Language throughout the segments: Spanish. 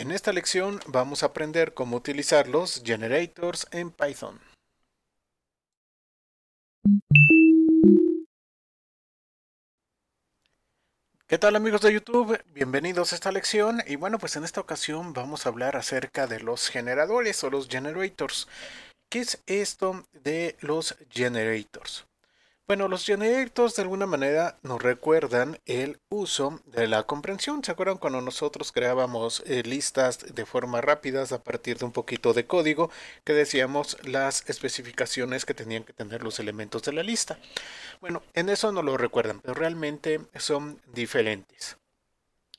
En esta lección vamos a aprender cómo utilizar los generators en Python. ¿Qué tal amigos de YouTube? Bienvenidos a esta lección y bueno pues en esta ocasión vamos a hablar acerca de los generadores o los generators. ¿Qué es esto de los generators? Bueno, los Generators de alguna manera nos recuerdan el uso de la comprensión. ¿Se acuerdan cuando nosotros creábamos eh, listas de forma rápida a partir de un poquito de código que decíamos las especificaciones que tenían que tener los elementos de la lista? Bueno, en eso no lo recuerdan, pero realmente son diferentes.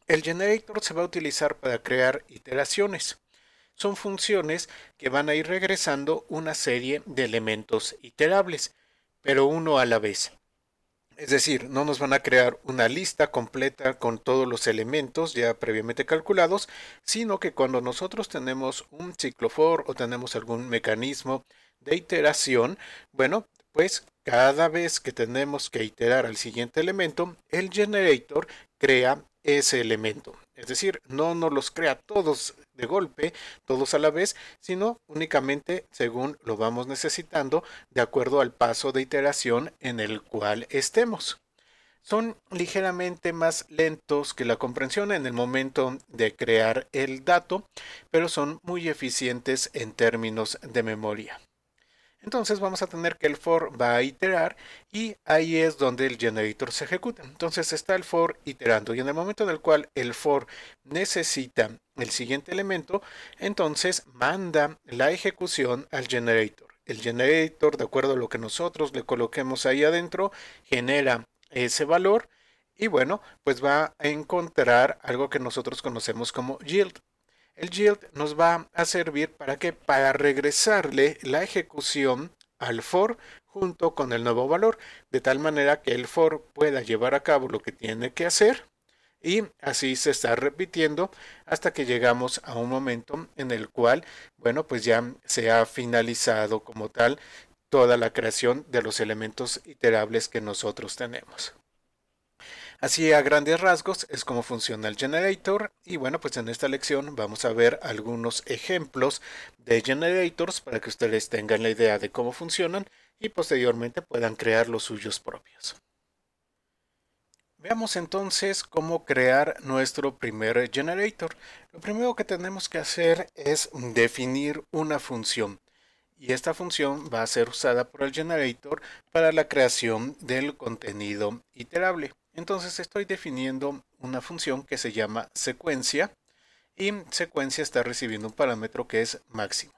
El generator se va a utilizar para crear iteraciones. Son funciones que van a ir regresando una serie de elementos iterables pero uno a la vez. Es decir, no nos van a crear una lista completa con todos los elementos ya previamente calculados, sino que cuando nosotros tenemos un ciclo for o tenemos algún mecanismo de iteración, bueno, pues cada vez que tenemos que iterar al siguiente elemento, el generator crea ese elemento. Es decir, no nos los crea todos de golpe, todos a la vez, sino únicamente según lo vamos necesitando, de acuerdo al paso de iteración en el cual estemos. Son ligeramente más lentos que la comprensión en el momento de crear el dato, pero son muy eficientes en términos de memoria. Entonces vamos a tener que el for va a iterar y ahí es donde el generator se ejecuta. Entonces está el for iterando y en el momento en el cual el for necesita el siguiente elemento, entonces manda la ejecución al generator. El generator, de acuerdo a lo que nosotros le coloquemos ahí adentro, genera ese valor y bueno, pues va a encontrar algo que nosotros conocemos como yield. El yield nos va a servir para que para regresarle la ejecución al for junto con el nuevo valor, de tal manera que el for pueda llevar a cabo lo que tiene que hacer y así se está repitiendo hasta que llegamos a un momento en el cual, bueno, pues ya se ha finalizado como tal toda la creación de los elementos iterables que nosotros tenemos. Así a grandes rasgos es como funciona el generator y bueno pues en esta lección vamos a ver algunos ejemplos de generators para que ustedes tengan la idea de cómo funcionan y posteriormente puedan crear los suyos propios. Veamos entonces cómo crear nuestro primer generator. Lo primero que tenemos que hacer es definir una función y esta función va a ser usada por el generator para la creación del contenido iterable. Entonces estoy definiendo una función que se llama secuencia y secuencia está recibiendo un parámetro que es máximo.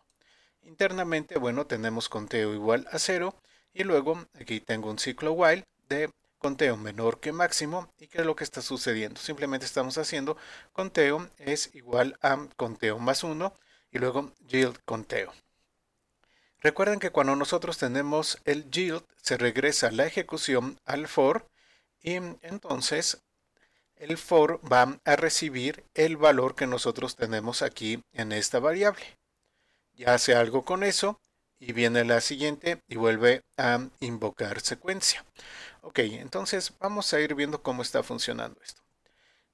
Internamente, bueno, tenemos conteo igual a cero y luego aquí tengo un ciclo while de conteo menor que máximo y qué es lo que está sucediendo. Simplemente estamos haciendo conteo es igual a conteo más uno y luego yield conteo. Recuerden que cuando nosotros tenemos el yield se regresa la ejecución al for y entonces el for va a recibir el valor que nosotros tenemos aquí en esta variable. Ya hace algo con eso y viene la siguiente y vuelve a invocar secuencia. Ok, entonces vamos a ir viendo cómo está funcionando esto.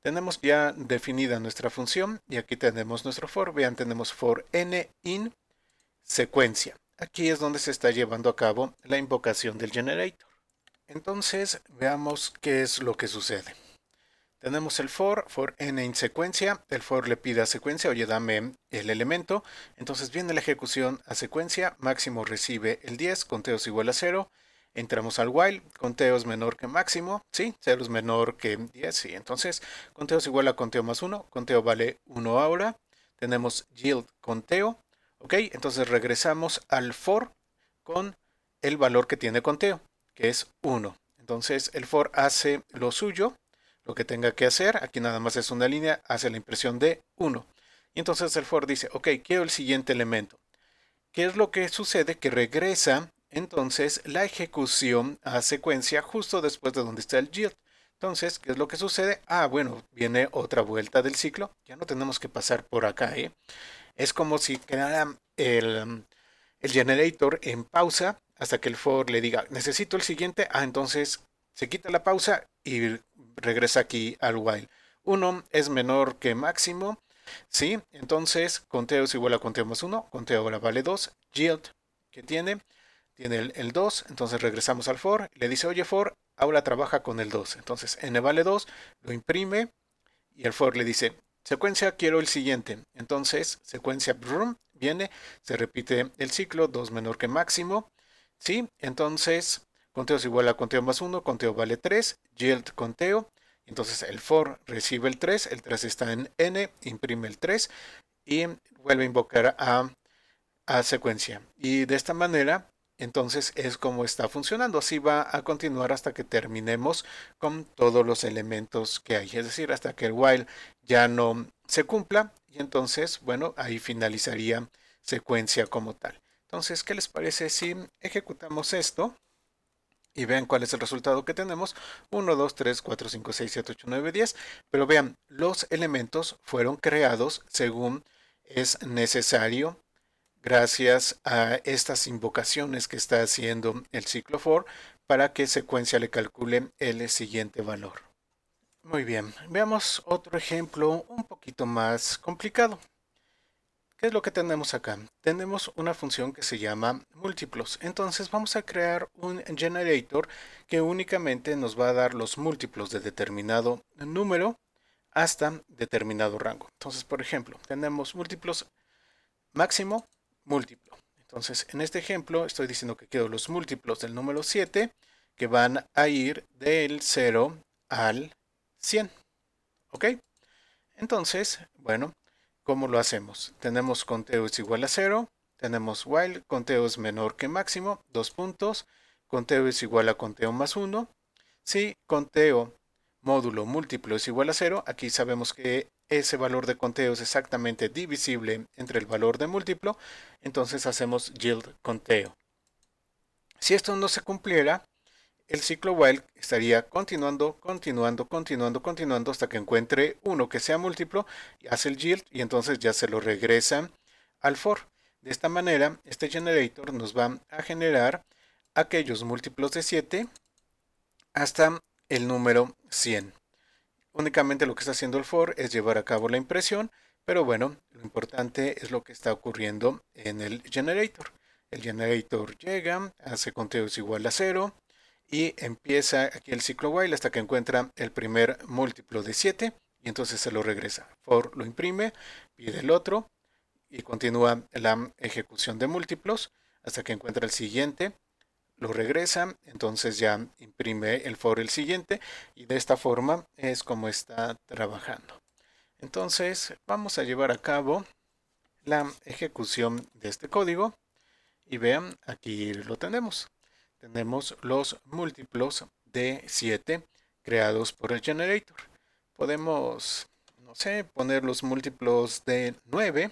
Tenemos ya definida nuestra función y aquí tenemos nuestro for. Vean, tenemos for n in secuencia. Aquí es donde se está llevando a cabo la invocación del generator. Entonces, veamos qué es lo que sucede. Tenemos el for, for n en secuencia, el for le pide a secuencia, oye, dame el elemento, entonces viene la ejecución a secuencia, máximo recibe el 10, conteo es igual a 0, entramos al while, conteo es menor que máximo, sí, 0 es menor que 10, sí, entonces conteo es igual a conteo más 1, conteo vale 1 ahora, tenemos yield conteo, ok, entonces regresamos al for con el valor que tiene conteo que es 1. Entonces el for hace lo suyo, lo que tenga que hacer. Aquí nada más es una línea, hace la impresión de 1. Y entonces el for dice, ok, quiero el siguiente elemento. ¿Qué es lo que sucede? Que regresa entonces la ejecución a secuencia justo después de donde está el yield. Entonces, ¿qué es lo que sucede? Ah, bueno, viene otra vuelta del ciclo. Ya no tenemos que pasar por acá. ¿eh? Es como si quedara el, el generator en pausa hasta que el for le diga, necesito el siguiente. Ah, entonces se quita la pausa y regresa aquí al while. 1 es menor que máximo. Sí, entonces conteo es igual a conteo más 1, conteo ahora vale 2, yield que tiene, tiene el, 2, entonces regresamos al for, le dice, oye for, ahora trabaja con el 2, entonces n vale 2, lo imprime y el for le dice, secuencia quiero el siguiente, entonces secuencia brum, viene, se repite el ciclo, 2 menor que máximo, ¿sí? Entonces, conteo es igual a conteo más 1, conteo vale 3, yield conteo. Entonces el for recibe el 3, el 3 está en n, imprime el 3 y vuelve a invocar a, a secuencia. Y de esta manera, entonces es como está funcionando. Así va a continuar hasta que terminemos con todos los elementos que hay. Es decir, hasta que el while ya no se cumpla. Y entonces, bueno, ahí finalizaría secuencia como tal. Entonces, ¿qué les parece si ejecutamos esto? Y vean cuál es el resultado que tenemos. 1, 2, 3, 4, 5, 6, 7, 8, 9, 10. Pero vean, los elementos fueron creados según es necesario gracias a estas invocaciones que está haciendo el ciclo for para que secuencia le calcule el siguiente valor. Muy bien, veamos otro ejemplo un poquito más complicado. ¿Qué es lo que tenemos acá? Tenemos una función que se llama múltiplos. Entonces vamos a crear un generator que únicamente nos va a dar los múltiplos de determinado número hasta determinado rango. Entonces, por ejemplo, tenemos múltiplos máximo, múltiplo. Entonces, en este ejemplo estoy diciendo que quiero los múltiplos del número 7 que van a ir del 0 al 100. ¿Ok? Entonces, bueno, ¿Cómo lo hacemos? Tenemos conteo es igual a 0, tenemos while, conteo es menor que máximo, dos puntos, conteo es igual a conteo más 1. Si conteo módulo múltiplo es igual a 0, aquí sabemos que ese valor de conteo es exactamente divisible entre el valor de múltiplo, entonces hacemos yield conteo. Si esto no se cumpliera, el ciclo while estaría continuando, continuando, continuando, continuando hasta que encuentre uno que sea múltiplo, y hace el yield y entonces ya se lo regresa al for. De esta manera, este generator nos va a generar aquellos múltiplos de 7 hasta el número 100. Únicamente lo que está haciendo el for es llevar a cabo la impresión, pero bueno, lo importante es lo que está ocurriendo en el generator. El generator llega, hace conteos igual a 0, y empieza aquí el ciclo while hasta que encuentra el primer múltiplo de 7 y entonces se lo regresa. For lo imprime, pide el otro y continúa la ejecución de múltiplos hasta que encuentra el siguiente, lo regresa, entonces ya imprime el for el siguiente y de esta forma es como está trabajando. Entonces vamos a llevar a cabo la ejecución de este código y vean aquí lo tenemos tenemos los múltiplos de 7 creados por el generator. Podemos, no sé, poner los múltiplos de 9.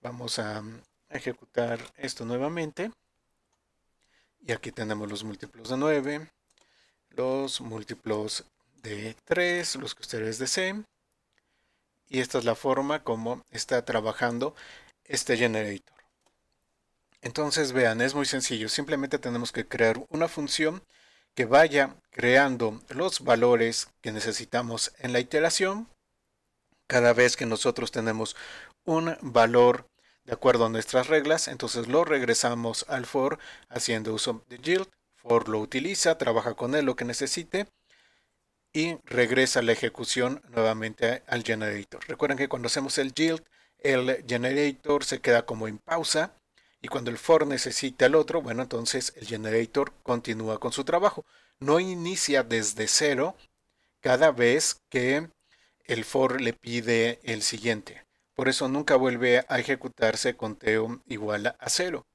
Vamos a ejecutar esto nuevamente. Y aquí tenemos los múltiplos de 9, los múltiplos de 3, los que ustedes deseen. Y esta es la forma como está trabajando este generator. Entonces vean, es muy sencillo, simplemente tenemos que crear una función que vaya creando los valores que necesitamos en la iteración cada vez que nosotros tenemos un valor de acuerdo a nuestras reglas, entonces lo regresamos al for haciendo uso de yield. For lo utiliza, trabaja con él lo que necesite y regresa la ejecución nuevamente al generator. Recuerden que cuando hacemos el yield, el generator se queda como en pausa y cuando el for necesita al otro, bueno, entonces el generator continúa con su trabajo. No inicia desde cero cada vez que el for le pide el siguiente. Por eso nunca vuelve a ejecutarse conteo igual a cero.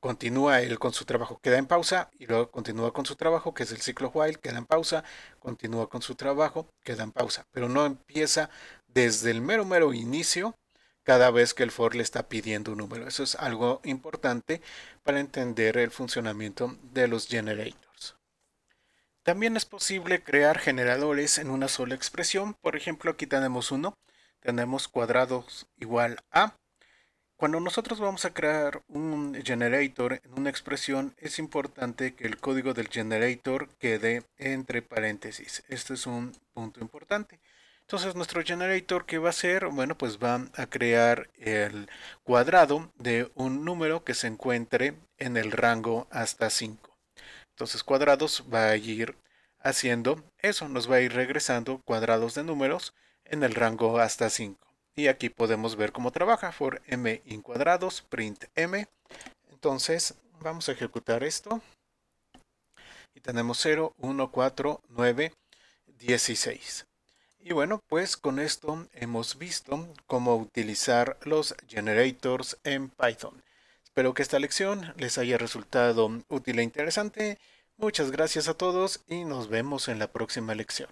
Continúa él con su trabajo, queda en pausa, y luego continúa con su trabajo, que es el ciclo while, queda en pausa, continúa con su trabajo, queda en pausa. Pero no empieza desde el mero mero inicio cada vez que el for le está pidiendo un número. Eso es algo importante para entender el funcionamiento de los generators. También es posible crear generadores en una sola expresión. Por ejemplo, aquí tenemos uno. Tenemos cuadrados igual a. Cuando nosotros vamos a crear un generator en una expresión, es importante que el código del generator quede entre paréntesis. Este es un punto importante. Entonces nuestro generator que va a hacer, bueno, pues va a crear el cuadrado de un número que se encuentre en el rango hasta 5. Entonces cuadrados va a ir haciendo eso, nos va a ir regresando cuadrados de números en el rango hasta 5. Y aquí podemos ver cómo trabaja for m in cuadrados, print m. Entonces vamos a ejecutar esto. Y tenemos 0, 1, 4, 9, 16. Y bueno, pues con esto hemos visto cómo utilizar los generators en Python. Espero que esta lección les haya resultado útil e interesante. Muchas gracias a todos y nos vemos en la próxima lección.